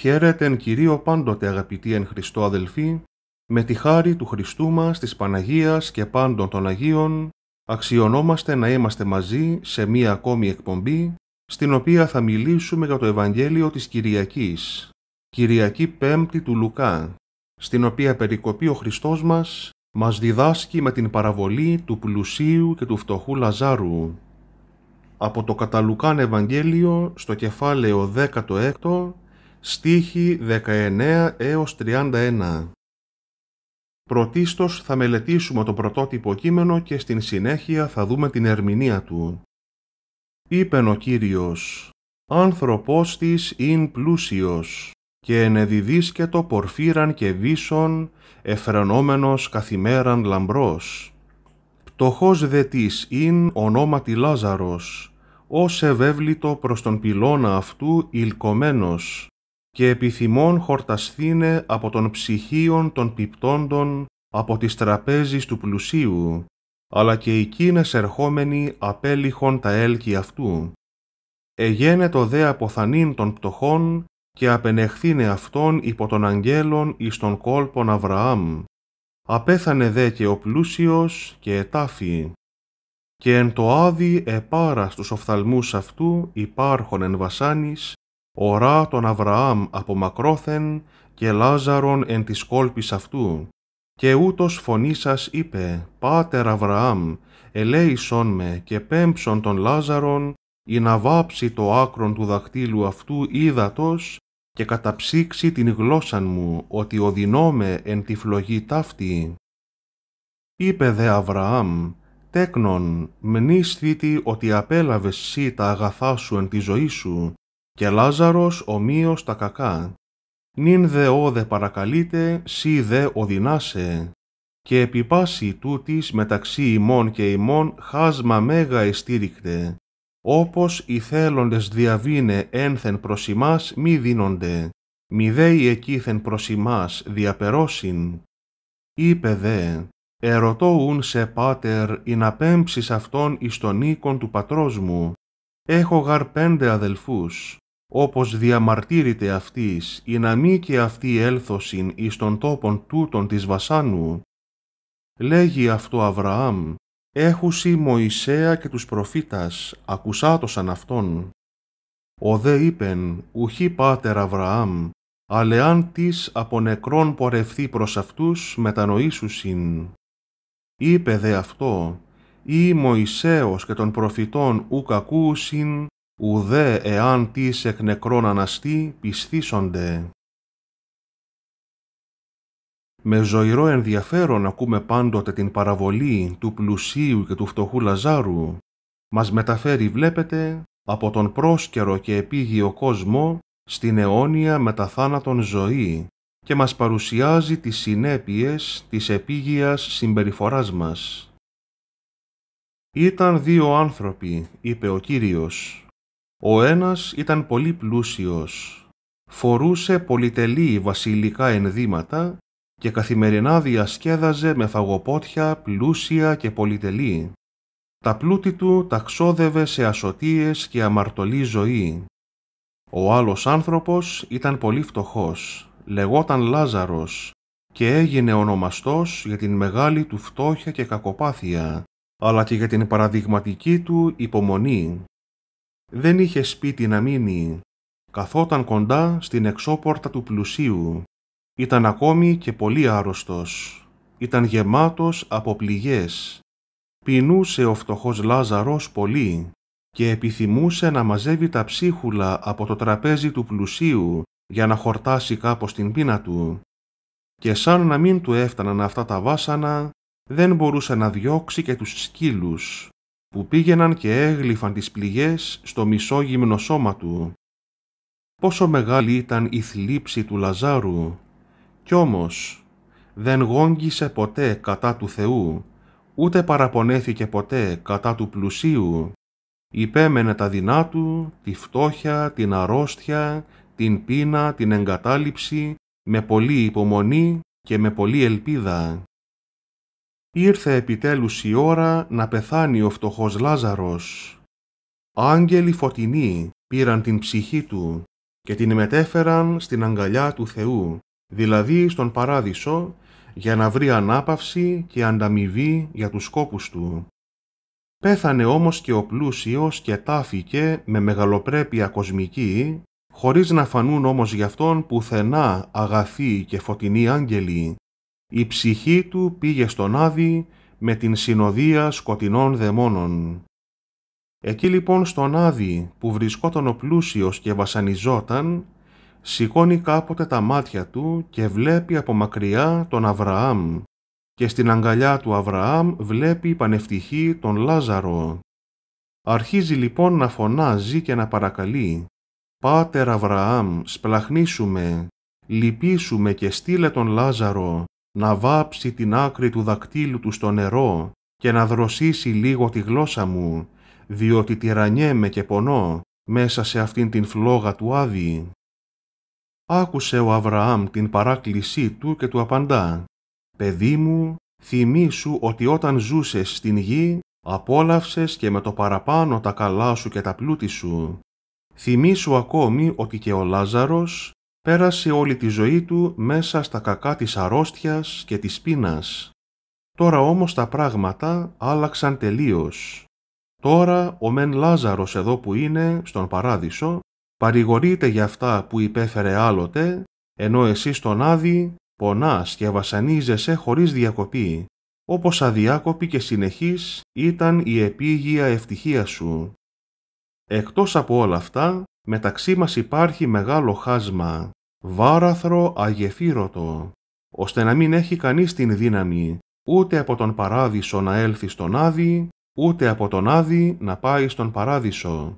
Χαίρετε εν Κυρίω πάντοτε αγαπητοί εν Χριστώ αδελφοί, με τη χάρη του Χριστού μας, της Παναγίας και πάντων των Αγίων, αξιονόμαστε να είμαστε μαζί σε μία ακόμη εκπομπή, στην οποία θα μιλήσουμε για το Ευαγγέλιο της Κυριακής, Κυριακή Πέμπτη του Λουκά, στην οποία περικοπεί ο Χριστός μας μας διδάσκει με την παραβολή του πλουσίου και του φτωχού Λαζάρου. Από το Καταλουκάν Ευαγγέλιο στο κεφάλαιο 16 στίχη 19 έως 31. Πρωτίστως θα μελετήσουμε το πρωτότυπο κείμενο και στην συνέχεια θα δούμε την ερμηνεία του. Είπεν ο Κύριος, «Άνθρωπος της ειν πλούσιος, και το πορφύραν και βίσον, εφρανόμενος καθημέραν λαμπρός. Πτωχός δε της ειν ονόματι Λάζαρος, ως ευεύλητο προς τον πυλώνα αυτού ηλκομένος, και επιθυμών χορταστήνε από τον ψυχίων των πιπτόντων από τις τραπέζεις του πλουσίου, αλλά και εκείνες ερχόμενοι απέλυχον τα έλκη αυτού. Εγένετο δε αποθανήν των πτωχών και απενεχθήνε αυτόν υπό των αγγέλων εις τον κόλπον Αβραάμ. Απέθανε δε και ο πλούσιος και ετάφη. Και εν το άδει επάρα στους οφθαλμούς αυτού υπάρχον εν βασάνης ορά τον Αβραάμ από μακρόθεν και Λάζαρον εν της κόλπης αυτού. Και ούτως φωνή σας είπε, «Πάτερ Αβραάμ, ελέησον με και πέμψον τον Λάζαρον, ή να βάψει το άκρον του δαχτύλου αυτού ύδατος και καταψύξει την γλώσσα μου, ότι οδυνόμε εν τη φλογή ταύτη». Είπε δε Αβραάμ, «Τέκνον, μνήσθητη ότι απέλαβες σύ τα αγαθά σου εν τη ζωή σου, και Λάζαρος ομοίως τα κακά. Νυν δε όδε δε παρακαλείτε, σι δε οδυνάσε. Και επιπάσει τούτης μεταξύ ημών και ημών χάσμα μέγα εστήριχτε. Όπως οι θέλοντες διαβίνε ένθεν προς ημάς μη δίνονται. Μη δέει εκείθεν προς ημάς διαπερώσιν. Είπε δε, ούν σε πάτερ ή να αυτόν εις τον οίκον του πατρός μου, έχω γαρ πέντε αδελφούς, όπως διαμαρτύρεται αυτής, ή να μη και αυτή έλθωσιν εις τον τόπον τούτων της βασάνου. Λέγει αυτό Αβραάμ, έχουσι Μωυσέα και τους προφήτας, ακουσάτωσαν αυτόν. Ο δε είπεν, ουχή πάτερ Αβραάμ, αλλά αν της από νεκρών πορευθεί προς αυτούς μετανοήσουσιν. Είπε δε αυτό, ή Μωυσέος και των προφητών ου κακούσιν, ουδέ εάν τις εκ νεκρών αναστεί πισθήσονται. Με ζωηρό ενδιαφέρον ακούμε πάντοτε την παραβολή του πλουσίου και του φτωχού Λαζάρου. Μας μεταφέρει, βλέπετε, από τον πρόσκαιρο και επίγειο κόσμο στην αιώνια μεταθάνατον ζωή και μας παρουσιάζει τις συνέπειες της επίγειας συμπεριφοράς μας. «Ήταν δύο άνθρωποι», είπε ο Κύριος. «Ο ένας ήταν πολύ πλούσιος. Φορούσε πολυτελή βασιλικά ενδύματα και καθημερινά διασκέδαζε με φαγοπότια πλούσια και πολυτελή. Τα πλούτη του ταξόδευε σε ασωτίες και αμαρτωλή ζωή. Ο άλλος άνθρωπος ήταν πολύ φτωχός, λεγόταν Λάζαρος και έγινε ονομαστός για την μεγάλη του φτώχεια και κακοπάθεια αλλά και για την παραδειγματική του υπομονή. Δεν είχε σπίτι να μείνει. Καθόταν κοντά στην εξώπορτα του πλουσίου. Ήταν ακόμη και πολύ άρρωστος. Ήταν γεμάτος από πληγές. Πεινούσε ο φτωχός Λάζαρος πολύ και επιθυμούσε να μαζεύει τα ψίχουλα από το τραπέζι του πλουσίου για να χορτάσει κάπως την πείνα του. Και σαν να μην του έφταναν αυτά τα βάσανα, δεν μπορούσε να διώξει και τους σκύλους που πήγαιναν και έγλυφαν τις πληγές στο μισό γυμνο σώμα του. Πόσο μεγάλη ήταν η θλίψη του Λαζάρου κι όμως δεν γόγγισε ποτέ κατά του Θεού, ούτε παραπονέθηκε ποτέ κατά του πλουσίου. Υπέμενε τα δεινά του, τη φτώχεια, την αρρώστια, την πείνα, την εγκατάλειψη, με πολλή υπομονή και με πολλή ελπίδα ήρθε επιτέλους η ώρα να πεθάνει ο φτωχός Λάζαρος. Άγγελοι φωτεινοί πήραν την ψυχή του και την μετέφεραν στην αγκαλιά του Θεού, δηλαδή στον Παράδεισο, για να βρει ανάπαυση και ανταμοιβή για τους σκόπους του. Πέθανε όμως και ο πλούσιος και τάφηκε με μεγαλοπρέπεια κοσμική, χωρίς να φανούν όμως γι' αυτόν πουθενά αγαθοί και φωτεινοί άγγελοι, η ψυχή του πήγε στον Άδη με την συνοδεία σκοτεινών δαιμόνων. Εκεί λοιπόν στον Άδη που βρισκόταν ο πλούσιος και βασανιζόταν, σηκώνει κάποτε τα μάτια του και βλέπει από μακριά τον Αβραάμ και στην αγκαλιά του Αβραάμ βλέπει πανευτυχή τον Λάζαρο. Αρχίζει λοιπόν να φωνάζει και να παρακαλεί «Πάτερ Αβραάμ, σπλαχνίσουμε, λυπήσουμε και στείλε τον Λάζαρο να βάψει την άκρη του δακτύλου του στο νερό και να δροσίσει λίγο τη γλώσσα μου, διότι τυραννιέμαι και πονώ μέσα σε αυτήν την φλόγα του Άδη. Άκουσε ο Αβραάμ την παράκλησή του και του απαντά «Παιδί μου, θυμήσου ότι όταν ζούσες στην γη, απόλαυσες και με το παραπάνω τα καλά σου και τα πλούτη σου. Θυμήσου ακόμη ότι και ο Λάζαρος, Πέρασε όλη τη ζωή του μέσα στα κακά της αρρώστιας και της πείνας. Τώρα όμως τα πράγματα άλλαξαν τελείως. Τώρα ο μεν Λάζαρος εδώ που είναι, στον παράδεισο, παρηγορείται για αυτά που υπέφερε άλλοτε, ενώ εσύ στον Άδη πονάς και βασανίζεσαι χωρίς διακοπή, όπως αδιάκοπη και συνεχής ήταν η επίγεια ευτυχία σου. Εκτός από όλα αυτά, μεταξύ μας υπάρχει μεγάλο χάσμα, βάραθρο αγεφύρωτο, ώστε να μην έχει κανείς την δύναμη ούτε από τον παράδεισο να έλθει στον Άδη, ούτε από τον Άδη να πάει στον παράδεισο.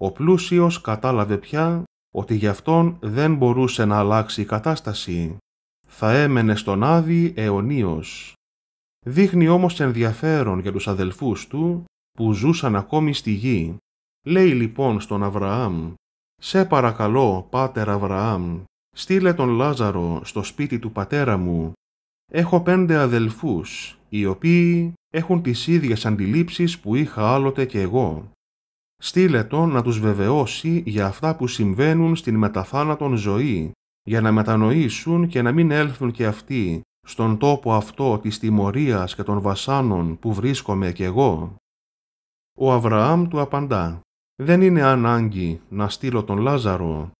Ο πλούσιος κατάλαβε πια ότι γι' αυτόν δεν μπορούσε να αλλάξει η κατάσταση. Θα έμενε στον Άδη αιωνίως. Δείχνει όμως ενδιαφέρον για τους αδελφούς του που ζούσαν ακόμη στη γη Λέει λοιπόν στον Αβραάμ «Σε παρακαλώ, πάτερ Αβραάμ, στείλε τον Λάζαρο στο σπίτι του πατέρα μου. Έχω πέντε αδελφούς, οι οποίοι έχουν τις ίδιες αντιλήψεις που είχα άλλοτε και εγώ. Στείλε τον να τους βεβαιώσει για αυτά που συμβαίνουν στην μεταθάνατον ζωή, για να μετανοήσουν και να μην έλθουν και αυτοί στον τόπο αυτό της τιμωρίας και των βασάνων που βρίσκομαι και εγώ. Ο Αβραάμ του απαντά δεν είναι ανάγκη να στείλω τον Λάζαρο.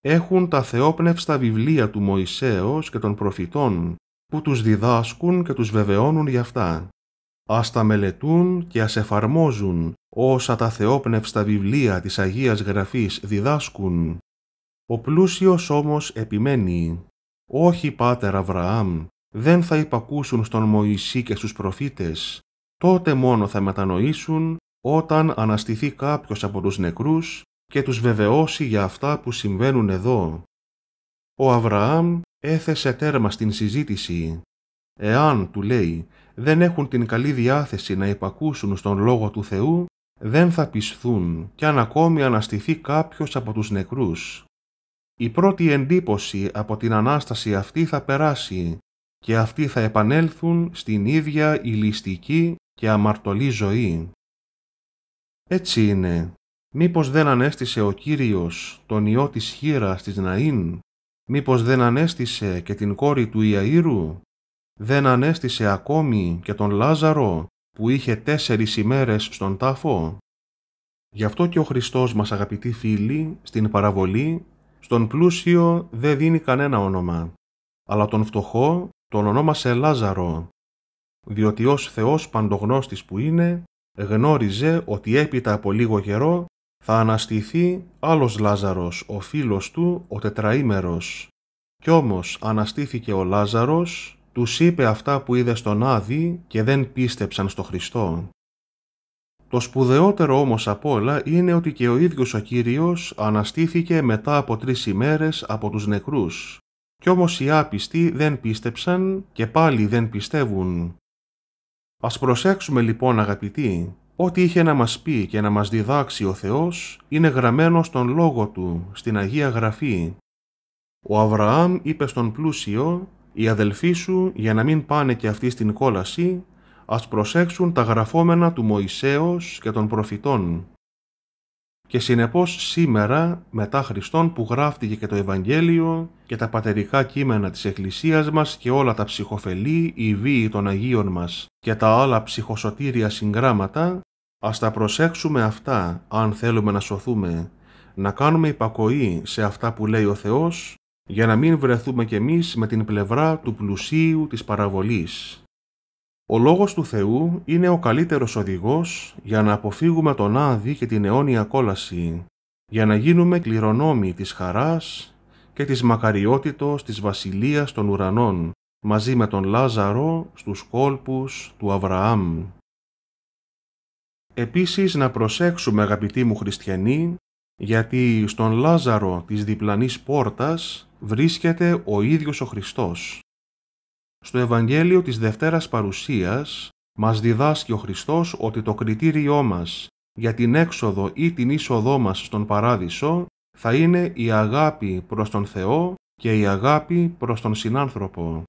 Έχουν τα θεόπνευστα βιβλία του Μωυσέως και των προφητών που τους διδάσκουν και τους βεβαιώνουν γι' αυτά. Ας τα μελετούν και ας εφαρμόζουν όσα τα θεόπνευστα βιβλία της Αγίας Γραφής διδάσκουν. Ο πλούσιος όμως επιμένει «Όχι, πάτερ Αβραάμ, δεν θα υπακούσουν στον Μωυσή και στους προφήτες, τότε μόνο θα μετανοήσουν όταν αναστηθεί κάποιος από τους νεκρούς και τους βεβαιώσει για αυτά που συμβαίνουν εδώ. Ο Αβραάμ έθεσε τέρμα στην συζήτηση. Εάν, του λέει, δεν έχουν την καλή διάθεση να υπακούσουν στον Λόγο του Θεού, δεν θα πισθούν κι αν ακόμη αναστηθεί κάποιος από τους νεκρούς. Η πρώτη εντύπωση από την Ανάσταση αυτή θα περάσει και αυτοί θα επανέλθουν στην ίδια ηλιστική και αμαρτωλή ζωή. Έτσι είναι. Μήπως δεν ανέστησε ο Κύριος τον ιό της χείρας της Ναΐν, μήπως δεν ανέστησε και την κόρη του Ιαΐρου, δεν ανέστησε ακόμη και τον Λάζαρο που είχε τέσσερις ημέρες στον τάφο. Γι' αυτό και ο Χριστός μας αγαπητοί φίλοι, στην παραβολή, στον πλούσιο δεν δίνει κανένα όνομα, αλλά τον φτωχό τον ονόμασε Λάζαρο, διότι ως Θεός παντογνώστης που είναι, γνώριζε ότι έπειτα από λίγο καιρό θα αναστηθεί άλλος Λάζαρος, ο φίλος του, ο τετραήμερος. Κι όμως αναστήθηκε ο Λάζαρος, τους είπε αυτά που είδε στον Άδη και δεν πίστεψαν στο Χριστό. Το σπουδαιότερο όμως απ' όλα είναι ότι και ο ίδιος ο Κύριος αναστήθηκε μετά από τρεις ημέρες από τους νεκρούς. Κι όμως οι άπιστοι δεν πίστεψαν και πάλι δεν πιστεύουν. Ας προσέξουμε λοιπόν αγαπητοί, ό,τι είχε να μας πει και να μας διδάξει ο Θεός είναι γραμμένο στον Λόγο Του, στην Αγία Γραφή. Ο Αβραάμ είπε στον πλούσιο «Οι αδελφοί σου, για να μην πάνε και αυτοί στην κόλαση, ας προσέξουν τα γραφόμενα του Μωυσέως και των προφητών». Και συνεπώς σήμερα μετά Χριστόν που γράφτηκε και το Ευαγγέλιο και τα πατερικά κείμενα της Εκκλησίας μας και όλα τα ψυχοφελή, η βίη των Αγίων μας και τα άλλα ψυχοσωτήρια συγγράμματα, ας τα προσέξουμε αυτά αν θέλουμε να σωθούμε, να κάνουμε υπακοή σε αυτά που λέει ο Θεός για να μην βρεθούμε κι εμείς με την πλευρά του πλουσίου της παραβολής ο λόγος του Θεού είναι ο καλύτερος οδηγός για να αποφύγουμε τον άδη και την αιώνια κόλαση, για να γίνουμε κληρονόμοι της χαράς και της μακαριότητος της βασιλείας των ουρανών, μαζί με τον Λάζαρο στους κόλπους του Αβραάμ. Επίσης να προσέξουμε αγαπητοί μου χριστιανοί, γιατί στον Λάζαρο της διπλανής πόρτας βρίσκεται ο ίδιος ο Χριστός. Στο Ευαγγέλιο της Δευτέρας Παρουσίας μας διδάσκει ο Χριστός ότι το κριτήριό μας για την έξοδο ή την είσοδό μας στον Παράδεισο θα είναι η αγάπη προς τον Θεό και η αγάπη προς τον συνάνθρωπο.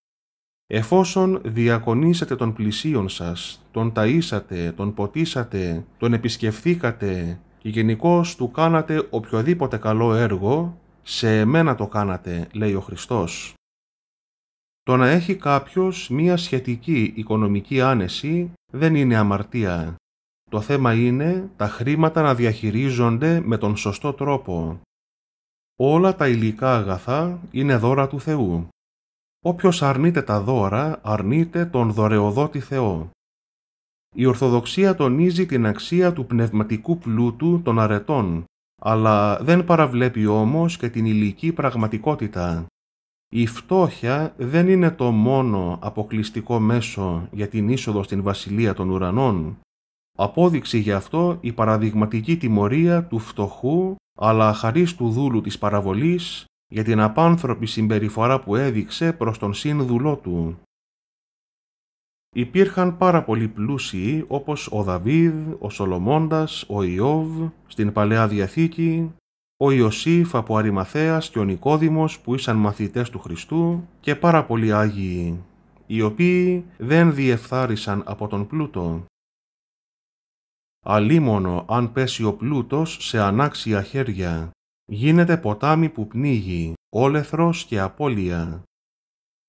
Εφόσον διακονήσατε τον πλησίον σας, τον ταΐσατε, τον ποτίσατε, τον επισκεφθήκατε και γενικώς του κάνατε οποιοδήποτε καλό έργο, σε εμένα το κάνατε, λέει ο Χριστός. Το να έχει κάποιος μία σχετική οικονομική άνεση δεν είναι αμαρτία. Το θέμα είναι τα χρήματα να διαχειρίζονται με τον σωστό τρόπο. Όλα τα υλικά αγαθά είναι δώρα του Θεού. Όποιος αρνείται τα δώρα, αρνείται τον δωρεοδότη Θεό. Η Ορθοδοξία τονίζει την αξία του πνευματικού πλούτου των αρετών, αλλά δεν παραβλέπει όμως και την υλική πραγματικότητα. Η φτώχεια δεν είναι το μόνο αποκλειστικό μέσο για την είσοδο στην βασιλεία των ουρανών. Απόδειξη γι' αυτό η παραδειγματική τιμωρία του φτωχού αλλά του δούλου της παραβολής για την απάνθρωπη συμπεριφορά που έδειξε προς τον σύνδουλό του. Υπήρχαν πάρα πολλοί πλούσιοι όπως ο Δαβίδ, ο Σολομώντας, ο Ιώβ, στην Παλαιά Διαθήκη, ο Ιωσήφ από Αρημαθέας και ο Νικόδημος που ήσαν μαθητές του Χριστού και πάρα πολλοί Άγιοι, οι οποίοι δεν διεφθάρισαν από τον πλούτο. Αλίμονο αν πέσει ο πλούτος σε ανάξια χέρια, γίνεται ποτάμι που πνίγει, όλεθρος και απώλεια.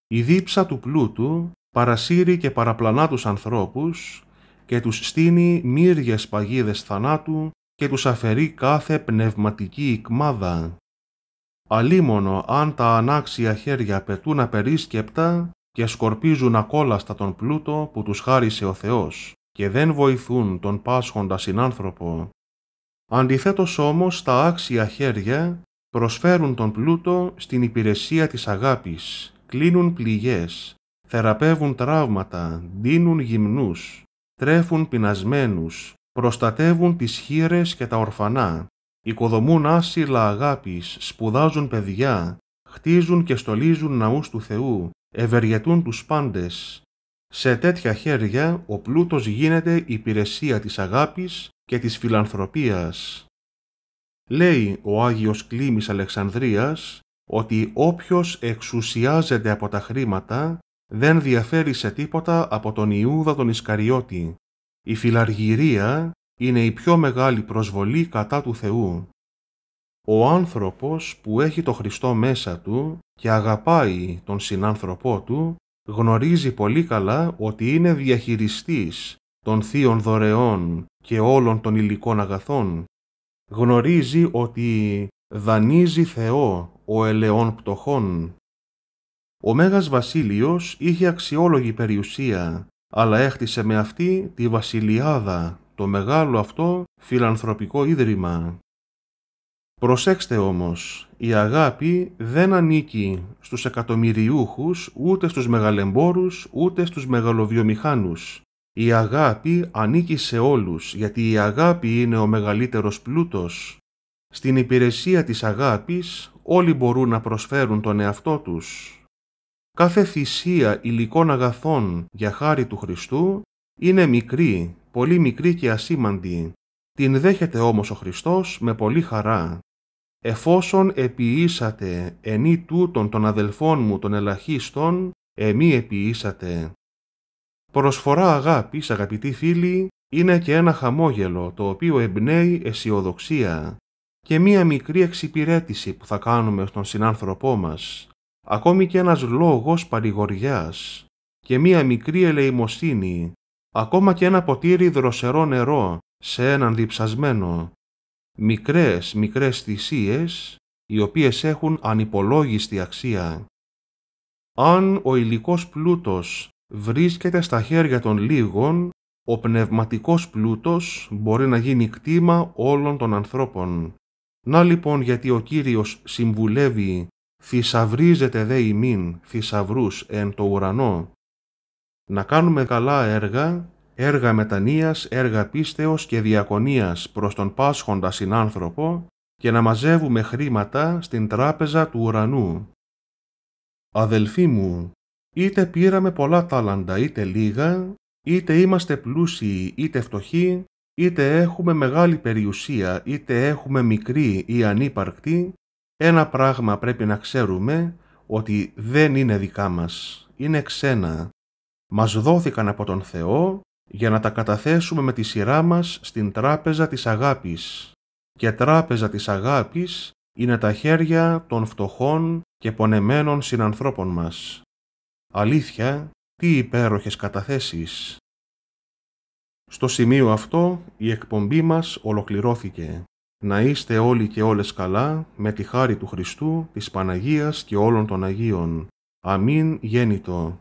Η δίψα του πλούτου παρασύρει και παραπλανά τους ανθρώπους και τους στείνει μύριες παγίδες θανάτου και τους αφαιρεί κάθε πνευματική ικμάδα. Αλίμονο αν τα ανάξια χέρια πετούν απερίσκεπτα και σκορπίζουν ακόλαστα τον πλούτο που τους χάρισε ο Θεός και δεν βοηθούν τον πάσχοντα συνάνθρωπο. Αντιθέτως όμως τα άξια χέρια προσφέρουν τον πλούτο στην υπηρεσία της αγάπης, κλείνουν πληγές, θεραπεύουν τραύματα, δίνουν γυμνούς, τρέφουν πεινασμένους, προστατεύουν τις χείρες και τα ορφανά, οικοδομούν άσυλα αγάπης, σπουδάζουν παιδιά, χτίζουν και στολίζουν ναούς του Θεού, ευεργετούν τους πάντες. Σε τέτοια χέρια ο πλούτος γίνεται υπηρεσία της αγάπης και της φιλανθρωπίας. Λέει ο Άγιος Κλήμης Αλεξανδρίας ότι όποιος εξουσιάζεται από τα χρήματα δεν διαφέρει σε τίποτα από τον Ιούδα τον Ισκαριώτη, η φιλαργυρία είναι η πιο μεγάλη προσβολή κατά του Θεού. Ο άνθρωπος που έχει το Χριστό μέσα του και αγαπάει τον συνάνθρωπό του, γνωρίζει πολύ καλά ότι είναι διαχειριστής των θείων δωρεών και όλων των υλικών αγαθών. Γνωρίζει ότι δανείζει Θεό ο ελαιών πτωχών. Ο Μέγας Βασίλειος είχε αξιόλογη περιουσία αλλά έχτισε με αυτή τη βασιλιάδα, το μεγάλο αυτό φιλανθρωπικό ίδρυμα. Προσέξτε όμως, η αγάπη δεν ανήκει στους εκατομμυριούχους, ούτε στους μεγαλεμπόρους, ούτε στους μεγαλοβιομηχάνους. Η αγάπη ανήκει σε όλους, γιατί η αγάπη είναι ο μεγαλύτερος πλούτος. Στην υπηρεσία της αγάπης όλοι μπορούν να προσφέρουν τον εαυτό τους. Κάθε θυσία υλικών αγαθών για χάρη του Χριστού είναι μικρή, πολύ μικρή και ασήμαντη. Την δέχεται όμως ο Χριστός με πολύ χαρά. Εφόσον επιήσατε ενή τούτων των αδελφών μου των ελαχίστων, εμεί επιήσατε. Προσφορά αγάπης, αγαπητοί φίλοι, είναι και ένα χαμόγελο το οποίο εμπνέει αισιοδοξία και μία μικρή εξυπηρέτηση που θα κάνουμε στον συνάνθρωπό μας ακόμη και ένας λόγος παρηγοριάς και μία μικρή ελεημοσύνη, ακόμα και ένα ποτήρι δροσερό νερό σε έναν διψασμένο. Μικρές, μικρές θυσίες, οι οποίες έχουν ανυπολόγιστη αξία. Αν ο υλικός πλούτος βρίσκεται στα χέρια των λίγων, ο πνευματικός πλούτος μπορεί να γίνει κτήμα όλων των ανθρώπων. Να λοιπόν γιατί ο Κύριος συμβουλεύει θησαυρίζεται δε ημίν θησαυρούς εν το ουρανό. Να κάνουμε καλά έργα, έργα μετανοίας, έργα πίστεως και διακονίας προς τον πάσχοντα συνάνθρωπο και να μαζεύουμε χρήματα στην τράπεζα του ουρανού. Αδελφοί μου, είτε πήραμε πολλά τάλαντα είτε λίγα, είτε είμαστε πλούσιοι είτε φτωχοί, είτε έχουμε μεγάλη περιουσία είτε έχουμε μικρή ή ανύπαρκτη, ένα πράγμα πρέπει να ξέρουμε ότι δεν είναι δικά μας, είναι ξένα. Μας δόθηκαν από τον Θεό για να τα καταθέσουμε με τη σειρά μας στην τράπεζα της αγάπης. Και τράπεζα της αγάπης είναι τα χέρια των φτωχών και πονεμένων συνανθρώπων μας. Αλήθεια, τι υπέροχες καταθέσεις. Στο σημείο αυτό η εκπομπή μας ολοκληρώθηκε να είστε όλοι και όλες καλά, με τη χάρη του Χριστού, της Παναγίας και όλων των Αγίων. Αμήν γέννητο.